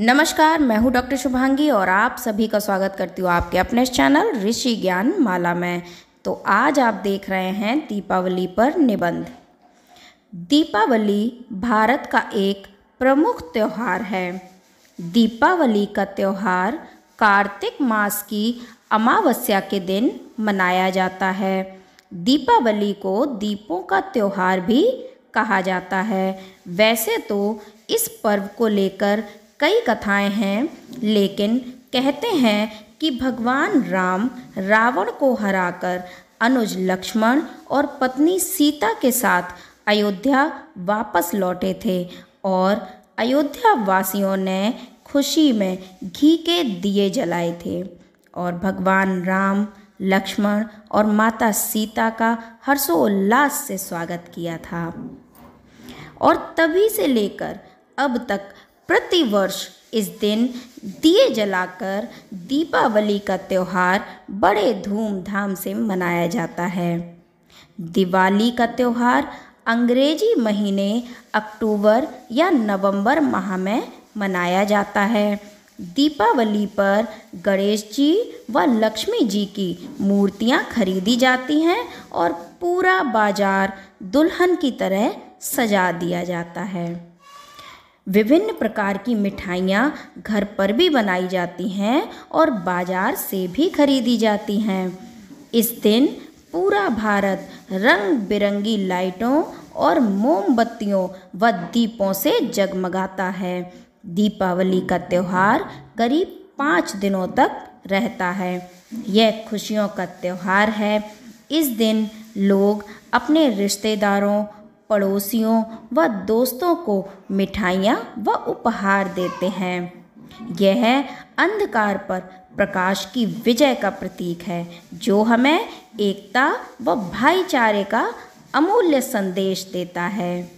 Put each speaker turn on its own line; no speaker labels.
नमस्कार मैं हूं डॉक्टर शुभांगी और आप सभी का स्वागत करती हूं आपके अपने चैनल ऋषि ज्ञान माला में तो आज आप देख रहे हैं दीपावली पर निबंध दीपावली भारत का एक प्रमुख त्यौहार है दीपावली का त्यौहार कार्तिक मास की अमावस्या के दिन मनाया जाता है दीपावली को दीपों का त्यौहार भी कहा जाता है वैसे तो इस पर्व को लेकर कई कथाएं हैं लेकिन कहते हैं कि भगवान राम रावण को हराकर अनुज लक्ष्मण और पत्नी सीता के साथ अयोध्या वापस लौटे थे और अयोध्या वासियों ने खुशी में घी के दिए जलाए थे और भगवान राम लक्ष्मण और माता सीता का हर्षोल्लास से स्वागत किया था और तभी से लेकर अब तक प्रतिवर्ष इस दिन दिए जलाकर दीपावली का त्यौहार बड़े धूमधाम से मनाया जाता है दिवाली का त्यौहार अंग्रेजी महीने अक्टूबर या नवंबर माह में मनाया जाता है दीपावली पर गणेश जी व लक्ष्मी जी की मूर्तियां खरीदी जाती हैं और पूरा बाजार दुल्हन की तरह सजा दिया जाता है विभिन्न प्रकार की मिठाइयाँ घर पर भी बनाई जाती हैं और बाजार से भी खरीदी जाती हैं इस दिन पूरा भारत रंग बिरंगी लाइटों और मोमबत्तियों व दीपों से जगमगाता है दीपावली का त्यौहार करीब पाँच दिनों तक रहता है यह खुशियों का त्यौहार है इस दिन लोग अपने रिश्तेदारों पड़ोसियों व दोस्तों को मिठाइयाँ व उपहार देते हैं यह अंधकार पर प्रकाश की विजय का प्रतीक है जो हमें एकता व भाईचारे का अमूल्य संदेश देता है